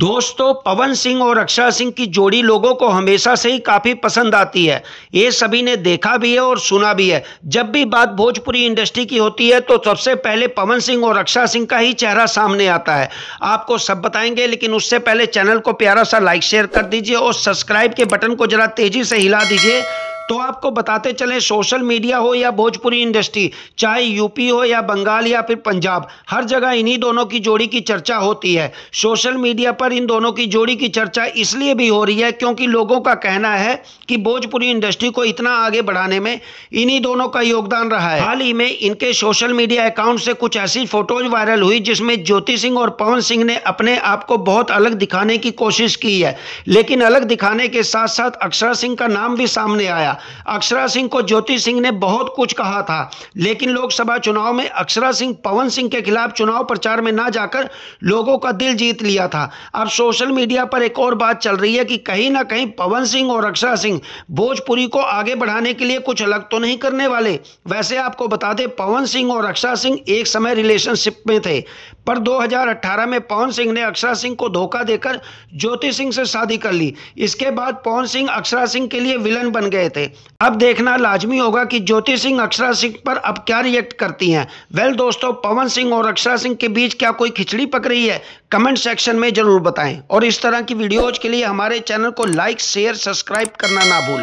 दोस्तों पवन सिंह और अक्षरा सिंह की जोड़ी लोगों को हमेशा से ही काफ़ी पसंद आती है ये सभी ने देखा भी है और सुना भी है जब भी बात भोजपुरी इंडस्ट्री की होती है तो सबसे पहले पवन सिंह और अक्षरा सिंह का ही चेहरा सामने आता है आपको सब बताएंगे लेकिन उससे पहले चैनल को प्यारा सा लाइक शेयर कर दीजिए और सब्सक्राइब के बटन को ज़रा तेज़ी से हिला दीजिए तो आपको बताते चले सोशल मीडिया हो या भोजपुरी इंडस्ट्री चाहे यूपी हो या बंगाल या फिर पंजाब हर जगह इन्हीं दोनों की जोड़ी की चर्चा होती है सोशल मीडिया पर इन दोनों की जोड़ी की चर्चा इसलिए भी हो रही है क्योंकि लोगों का कहना है कि भोजपुरी इंडस्ट्री को इतना आगे बढ़ाने में इन्हीं दोनों का योगदान रहा है हाल ही में इनके सोशल मीडिया अकाउंट से कुछ ऐसी फोटोज वायरल हुई जिसमें ज्योति सिंह और पवन सिंह ने अपने आप को बहुत अलग दिखाने की कोशिश की है लेकिन अलग दिखाने के साथ साथ अक्षरा सिंह का नाम भी सामने आया अक्षरा सिंह को ज्योति सिंह ने बहुत कुछ कहा था लेकिन लोकसभा चुनाव में अक्षरा सिंह पवन सिंह के खिलाफ चुनाव प्रचार में ना जाकर लोगों का दिल जीत लिया था अब सोशल मीडिया पर एक और बात चल रही है कि कहीं ना कहीं पवन सिंह और अक्षरा सिंह भोजपुरी को आगे बढ़ाने के लिए कुछ अलग तो नहीं करने वाले वैसे आपको बता दें पवन सिंह और अक्षरा सिंह एक समय रिलेशनशिप में थे पर 2018 में पवन सिंह ने अक्षरा सिंह को धोखा देकर ज्योति सिंह से शादी कर ली इसके बाद पवन सिंह अक्षरा सिंह के लिए विलन बन गए थे अब देखना लाजमी होगा कि ज्योति सिंह अक्षरा सिंह पर अब क्या रिएक्ट करती हैं वेल दोस्तों पवन सिंह और अक्षरा सिंह के बीच क्या कोई खिचड़ी पक रही है कमेंट सेक्शन में ज़रूर बताएं और इस तरह की वीडियोज़ के लिए हमारे चैनल को लाइक शेयर सब्सक्राइब करना ना भूलें